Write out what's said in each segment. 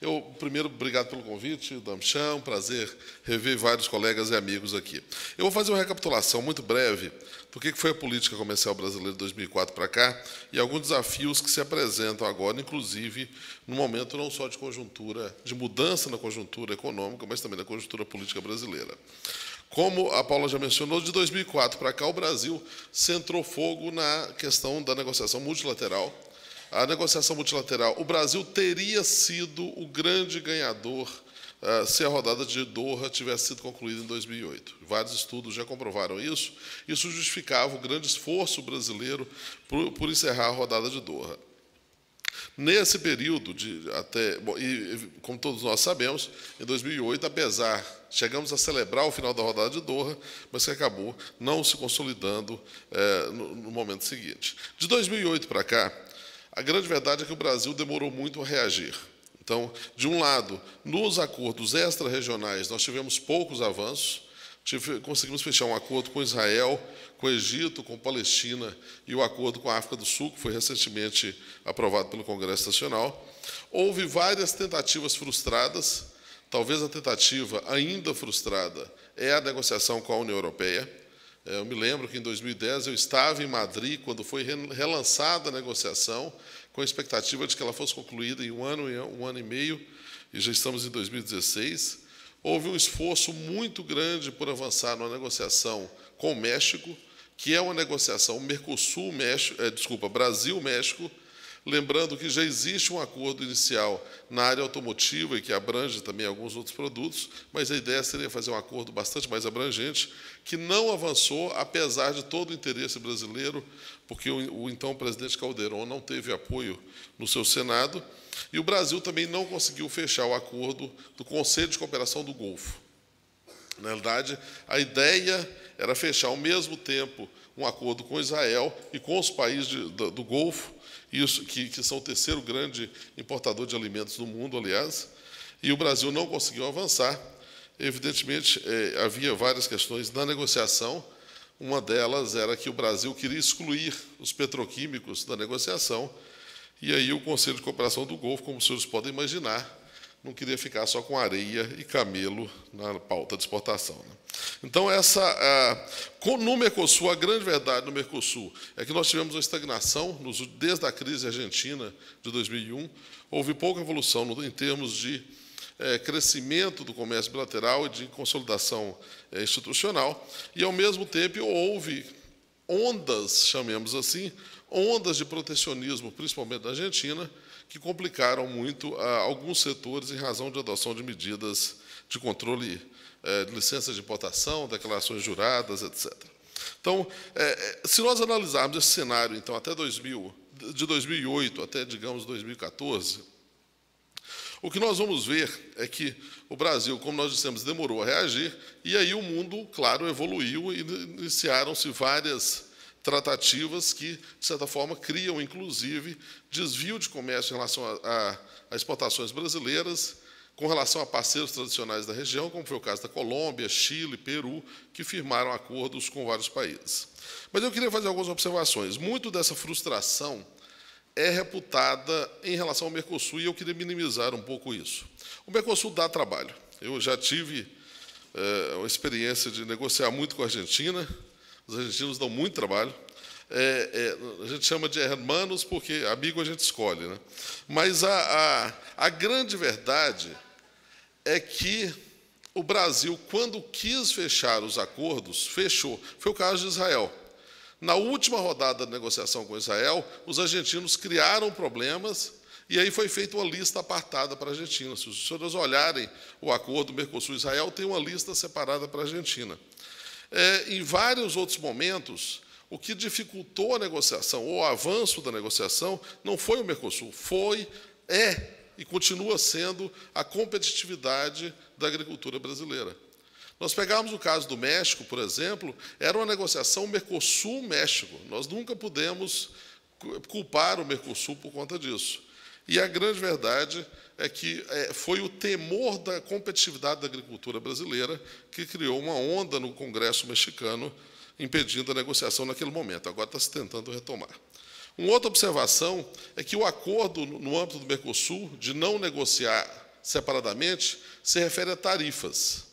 Eu, primeiro, obrigado pelo convite, Damchão, prazer rever vários colegas e amigos aqui. Eu vou fazer uma recapitulação muito breve do que foi a política comercial brasileira de 2004 para cá e alguns desafios que se apresentam agora, inclusive no momento não só de conjuntura, de mudança na conjuntura econômica, mas também na conjuntura política brasileira. Como a Paula já mencionou, de 2004 para cá, o Brasil centrou fogo na questão da negociação multilateral a negociação multilateral, o Brasil teria sido o grande ganhador uh, se a rodada de Doha tivesse sido concluída em 2008. Vários estudos já comprovaram isso. Isso justificava o grande esforço brasileiro por, por encerrar a rodada de Doha. Nesse período, de até, bom, e, como todos nós sabemos, em 2008, apesar, chegamos a celebrar o final da rodada de Doha, mas que acabou não se consolidando é, no, no momento seguinte. De 2008 para cá, a grande verdade é que o Brasil demorou muito a reagir. Então, de um lado, nos acordos extra-regionais, nós tivemos poucos avanços, conseguimos fechar um acordo com Israel, com Egito, com Palestina e o acordo com a África do Sul, que foi recentemente aprovado pelo Congresso Nacional. Houve várias tentativas frustradas, talvez a tentativa ainda frustrada é a negociação com a União Europeia. É, eu me lembro que em 2010 eu estava em Madrid quando foi relançada a negociação, com a expectativa de que ela fosse concluída em um ano, um ano e meio, e já estamos em 2016. Houve um esforço muito grande por avançar numa negociação com o México, que é uma negociação Mercosul-México, é, desculpa, Brasil-México, Lembrando que já existe um acordo inicial na área automotiva e que abrange também alguns outros produtos, mas a ideia seria fazer um acordo bastante mais abrangente, que não avançou, apesar de todo o interesse brasileiro, porque o, o então presidente Calderon não teve apoio no seu Senado, e o Brasil também não conseguiu fechar o acordo do Conselho de Cooperação do Golfo. Na verdade, a ideia era fechar ao mesmo tempo um acordo com Israel e com os países de, do, do Golfo, isso, que, que são o terceiro grande importador de alimentos do mundo, aliás, e o Brasil não conseguiu avançar. Evidentemente, eh, havia várias questões na negociação. Uma delas era que o Brasil queria excluir os petroquímicos da negociação, e aí o Conselho de Cooperação do Golfo, como os senhores podem imaginar, não queria ficar só com areia e camelo na pauta de exportação. Né? Então, essa, no Mercosul, a grande verdade do Mercosul é que nós tivemos uma estagnação nos, desde a crise argentina de 2001, houve pouca evolução no, em termos de é, crescimento do comércio bilateral e de consolidação é, institucional, e, ao mesmo tempo, houve ondas, chamemos assim, ondas de protecionismo, principalmente da Argentina, que complicaram muito ah, alguns setores em razão de adoção de medidas de controle eh, de licenças de importação, declarações juradas, etc. Então, eh, eh, se nós analisarmos esse cenário, então, até 2000, de 2008 até, digamos, 2014, o que nós vamos ver é que o Brasil, como nós dissemos, demorou a reagir, e aí o mundo, claro, evoluiu e iniciaram-se várias tratativas que, de certa forma, criam, inclusive, desvio de comércio em relação a, a, a exportações brasileiras, com relação a parceiros tradicionais da região, como foi o caso da Colômbia, Chile, Peru, que firmaram acordos com vários países. Mas eu queria fazer algumas observações. Muito dessa frustração é reputada em relação ao Mercosul, e eu queria minimizar um pouco isso. O Mercosul dá trabalho. Eu já tive é, uma experiência de negociar muito com a Argentina, os argentinos dão muito trabalho. É, é, a gente chama de hermanos porque amigo a gente escolhe. Né? Mas a, a, a grande verdade é que o Brasil, quando quis fechar os acordos, fechou. Foi o caso de Israel. Na última rodada de negociação com Israel, os argentinos criaram problemas e aí foi feita uma lista apartada para a Argentina. Se os senhores olharem o acordo Mercosul-Israel, tem uma lista separada para a Argentina. É, em vários outros momentos, o que dificultou a negociação ou o avanço da negociação não foi o Mercosul, foi, é e continua sendo a competitividade da agricultura brasileira. Nós pegarmos o caso do México, por exemplo, era uma negociação Mercosul-México. Nós nunca pudemos culpar o Mercosul por conta disso. E a grande verdade é que é, foi o temor da competitividade da agricultura brasileira que criou uma onda no Congresso mexicano impedindo a negociação naquele momento. Agora está se tentando retomar. Uma outra observação é que o acordo no âmbito do Mercosul de não negociar separadamente se refere a tarifas.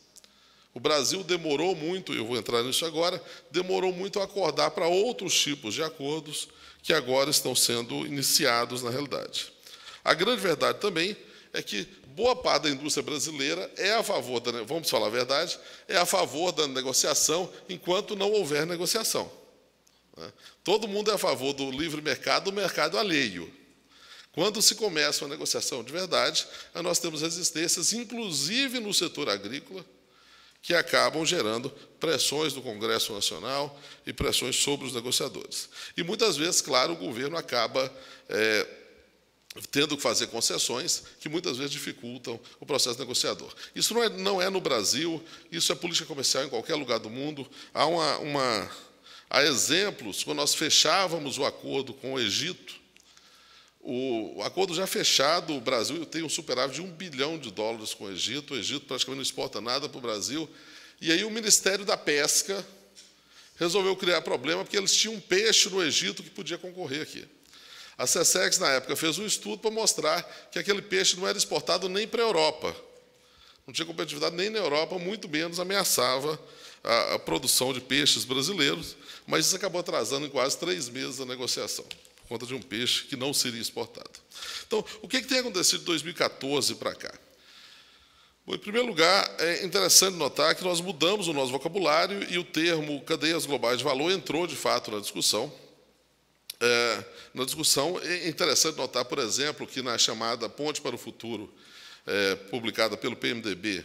O Brasil demorou muito, eu vou entrar nisso agora, demorou muito a acordar para outros tipos de acordos que agora estão sendo iniciados na realidade. A grande verdade também é que boa parte da indústria brasileira é a favor, da, vamos falar a verdade, é a favor da negociação enquanto não houver negociação. Né? Todo mundo é a favor do livre mercado, do mercado alheio. Quando se começa uma negociação de verdade, eh, nós temos resistências, inclusive no setor agrícola, que acabam gerando pressões do Congresso Nacional e pressões sobre os negociadores. E muitas vezes, claro, o governo acaba. É, tendo que fazer concessões que muitas vezes dificultam o processo negociador. Isso não é, não é no Brasil, isso é política comercial em qualquer lugar do mundo. Há, uma, uma, há exemplos, quando nós fechávamos o acordo com o Egito, o acordo já fechado, o Brasil tem um superávit de um bilhão de dólares com o Egito, o Egito praticamente não exporta nada para o Brasil, e aí o Ministério da Pesca resolveu criar problema porque eles tinham um peixe no Egito que podia concorrer aqui. A Sessex, na época, fez um estudo para mostrar que aquele peixe não era exportado nem para a Europa. Não tinha competitividade nem na Europa, muito menos ameaçava a, a produção de peixes brasileiros, mas isso acabou atrasando em quase três meses a negociação, por conta de um peixe que não seria exportado. Então, o que, que tem acontecido de 2014 para cá? Bom, em primeiro lugar, é interessante notar que nós mudamos o nosso vocabulário e o termo cadeias globais de valor entrou de fato na discussão. É, na discussão, é interessante notar, por exemplo, que na chamada Ponte para o Futuro, é, publicada pelo PMDB,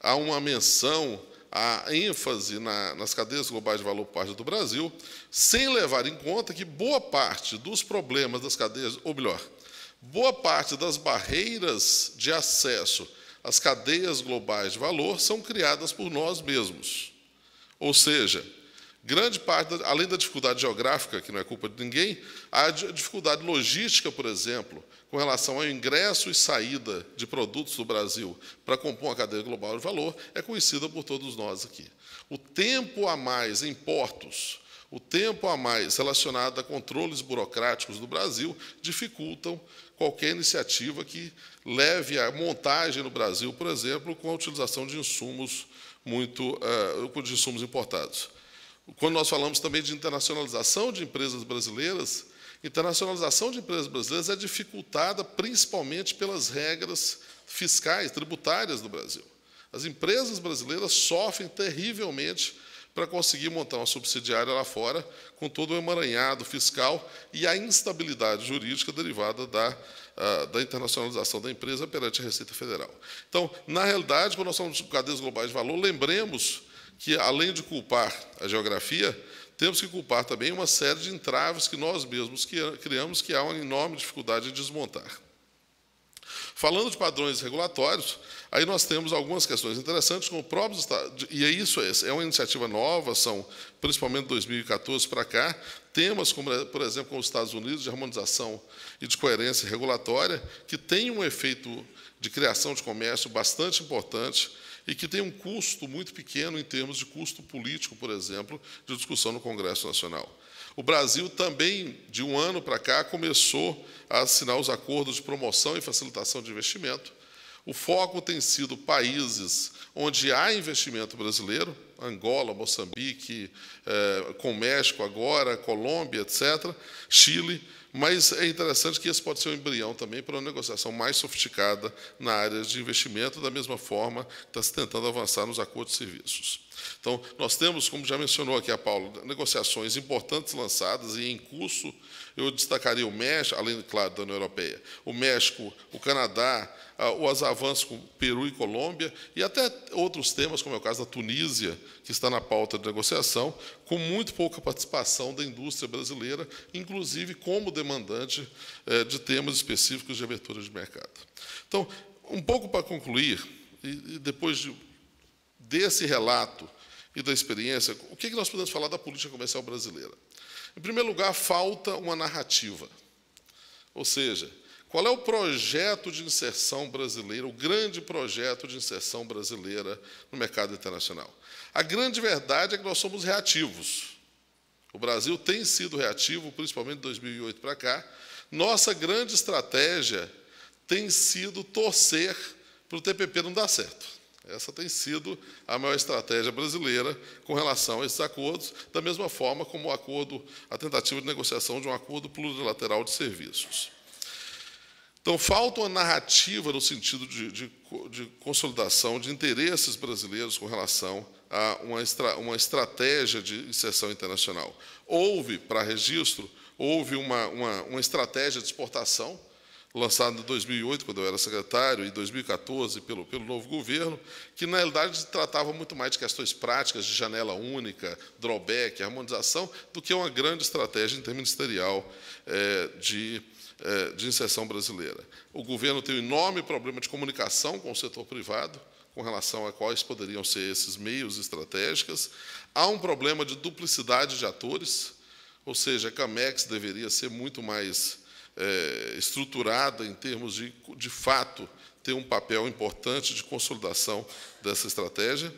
há uma menção à ênfase na, nas cadeias globais de valor por parte do Brasil, sem levar em conta que boa parte dos problemas das cadeias, ou melhor, boa parte das barreiras de acesso às cadeias globais de valor são criadas por nós mesmos. Ou seja, grande parte, além da dificuldade geográfica, que não é culpa de ninguém, há dificuldade logística, por exemplo, com relação ao ingresso e saída de produtos do Brasil para compor uma cadeia global de valor, é conhecida por todos nós aqui. O tempo a mais em portos, o tempo a mais relacionado a controles burocráticos do Brasil dificultam qualquer iniciativa que leve à montagem no Brasil, por exemplo, com a utilização de insumos muito, uh, de insumos importados. Quando nós falamos também de internacionalização de empresas brasileiras, internacionalização de empresas brasileiras é dificultada principalmente pelas regras fiscais, tributárias do Brasil. As empresas brasileiras sofrem terrivelmente para conseguir montar uma subsidiária lá fora, com todo o emaranhado fiscal e a instabilidade jurídica derivada da, ah, da internacionalização da empresa perante a Receita Federal. Então, na realidade, quando nós falamos de cadeias globais de valor, lembremos que, além de culpar a geografia, temos que culpar também uma série de entraves que nós mesmos criamos, que há uma enorme dificuldade de desmontar. Falando de padrões regulatórios, aí nós temos algumas questões interessantes com o próprio Estado, e é isso, é, é uma iniciativa nova, são principalmente 2014 para cá, temas como, por exemplo, com os Estados Unidos, de harmonização e de coerência regulatória, que tem um efeito de criação de comércio bastante importante, e que tem um custo muito pequeno em termos de custo político, por exemplo, de discussão no Congresso Nacional. O Brasil também, de um ano para cá, começou a assinar os acordos de promoção e facilitação de investimento. O foco tem sido países onde há investimento brasileiro, Angola, Moçambique, com eh, com México agora, Colômbia, etc., Chile, mas é interessante que esse pode ser um embrião também para uma negociação mais sofisticada na área de investimento, da mesma forma que está se tentando avançar nos acordos de serviços. Então, nós temos, como já mencionou aqui a Paula, negociações importantes lançadas e em curso. Eu destacaria o México, além, claro, da União Europeia, o México, o Canadá, ah, os avanços com Peru e Colômbia, e até outros temas, como é o caso da Tunísia, que está na pauta de negociação, com muito pouca participação da indústria brasileira, inclusive como demandante eh, de temas específicos de abertura de mercado. Então, um pouco para concluir, e depois de, desse relato e da experiência, o que, é que nós podemos falar da política comercial brasileira? Em primeiro lugar, falta uma narrativa. Ou seja, qual é o projeto de inserção brasileira, o grande projeto de inserção brasileira no mercado internacional? A grande verdade é que nós somos reativos. O Brasil tem sido reativo, principalmente de 2008 para cá. Nossa grande estratégia tem sido torcer para o TPP não dar certo. Essa tem sido a maior estratégia brasileira com relação a esses acordos, da mesma forma como o acordo, a tentativa de negociação de um acordo plurilateral de serviços. Então, falta uma narrativa no sentido de, de, de consolidação de interesses brasileiros com relação a uma, uma estratégia de inserção internacional. Houve, para registro, houve uma, uma, uma estratégia de exportação lançada em 2008, quando eu era secretário, e 2014 pelo, pelo novo governo, que na realidade tratava muito mais de questões práticas, de janela única, drawback, harmonização, do que uma grande estratégia interministerial é, de eh, de inserção brasileira. O governo tem um enorme problema de comunicação com o setor privado, com relação a quais poderiam ser esses meios estratégicos. Há um problema de duplicidade de atores, ou seja, a CAMEX deveria ser muito mais é, estruturada em termos de, de fato, ter um papel importante de consolidação dessa estratégia.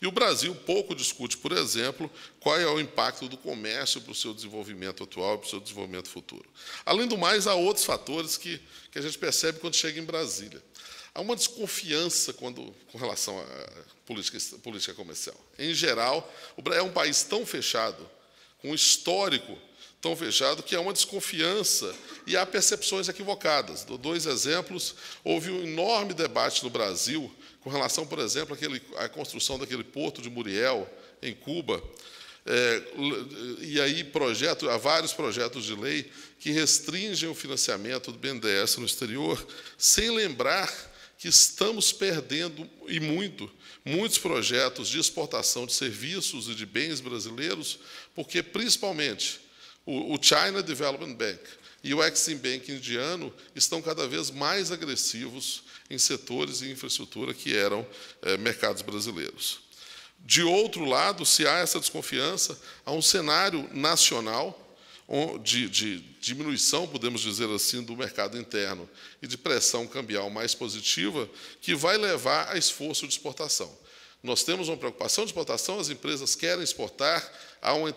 E o Brasil pouco discute, por exemplo, qual é o impacto do comércio para o seu desenvolvimento atual e para o seu desenvolvimento futuro. Além do mais, há outros fatores que, que a gente percebe quando chega em Brasília. Há uma desconfiança quando, com relação à política, política comercial. Em geral, é um país tão fechado, com histórico tão vejado que há é uma desconfiança e há percepções equivocadas. Dou dois exemplos. Houve um enorme debate no Brasil com relação, por exemplo, àquele, à construção daquele porto de Muriel, em Cuba. É, e aí projeto, há vários projetos de lei que restringem o financiamento do BNDES no exterior, sem lembrar que estamos perdendo, e muito, muitos projetos de exportação de serviços e de bens brasileiros, porque, principalmente, o, China Development Bank e o Exim Bank indiano estão cada vez mais agressivos em setores e infraestrutura que eram é, mercados brasileiros. De outro lado, se há essa desconfiança, há um cenário nacional de, de, diminuição, podemos dizer assim, do mercado interno e de pressão cambial mais positiva, que vai levar a esforço de exportação. Nós temos uma preocupação de exportação, as empresas querem exportar, há uma,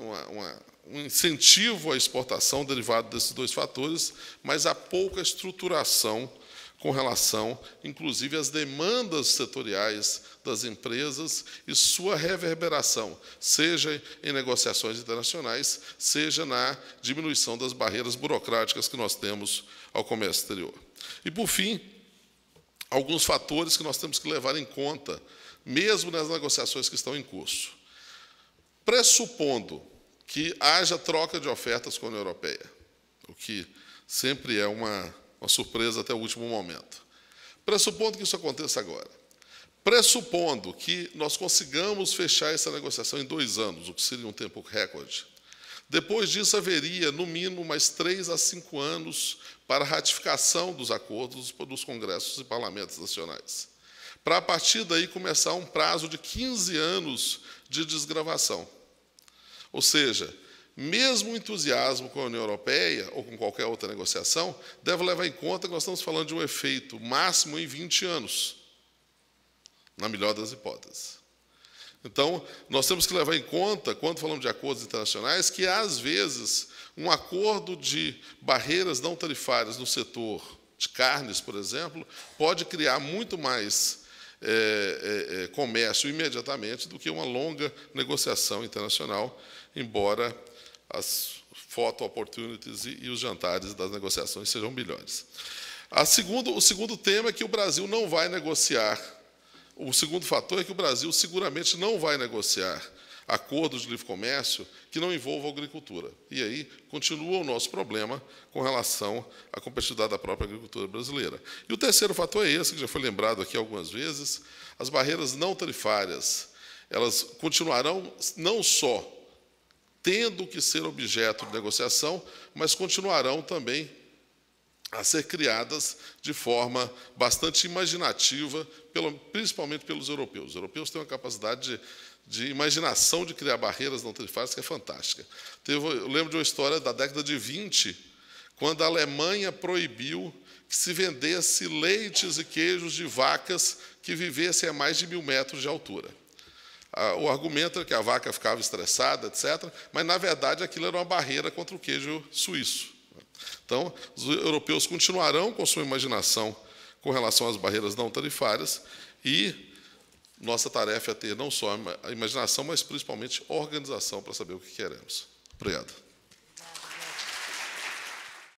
uma, uma um incentivo à exportação derivado desses dois fatores, mas há pouca estruturação com relação, inclusive, às demandas setoriais das empresas e sua reverberação, seja em negociações internacionais, seja na diminuição das barreiras burocráticas que nós temos ao comércio exterior. E, por fim, alguns fatores que nós temos que levar em conta, mesmo nas negociações que estão em curso. Pressupondo que haja troca de ofertas com a União Europeia, o que sempre é uma, uma surpresa até o último momento. Pressupondo que isso aconteça agora, pressupondo que nós consigamos fechar essa negociação em dois anos, o que seria um tempo recorde, depois disso haveria, no mínimo, mais três a cinco anos para ratificação dos acordos dos congressos e parlamentos nacionais, para a partir daí começar um prazo de 15 anos de desgravação. Ou seja, mesmo o entusiasmo com a União Europeia ou com qualquer outra negociação deve levar em conta que nós estamos falando de um efeito máximo em 20 anos, na melhor das hipóteses. Então, nós temos que levar em conta, quando falamos de acordos internacionais, que às vezes um acordo de barreiras não tarifárias no setor de carnes, por exemplo, pode criar muito mais é, é, comércio imediatamente do que uma longa negociação internacional embora as photo opportunities e, os jantares das negociações sejam melhores. A segundo, o segundo tema é que o Brasil não vai negociar. O segundo fator é que o Brasil seguramente não vai negociar acordos de livre comércio que não envolvam agricultura. E aí continua o nosso problema com relação à competitividade da própria agricultura brasileira. E o terceiro fator é esse, que já foi lembrado aqui algumas vezes: as barreiras não tarifárias. Elas continuarão não só tendo que ser objeto de negociação, mas continuarão também a ser criadas de forma bastante imaginativa, principalmente pelos europeus. Os europeus têm uma capacidade de, de imaginação de criar barreiras não tarifárias que é fantástica. Teve, eu lembro de uma história da década de 20, quando a Alemanha proibiu que se vendesse leites e queijos de vacas que vivessem a mais de mil metros de altura. Ah, o argumento era que a vaca ficava estressada, etc., mas, na verdade, aquilo era uma barreira contra o queijo suíço. Então, os europeus continuarão com sua imaginação com relação às barreiras não tarifárias e nossa tarefa é ter não só a imaginação, mas principalmente organização para saber o que queremos. Obrigado.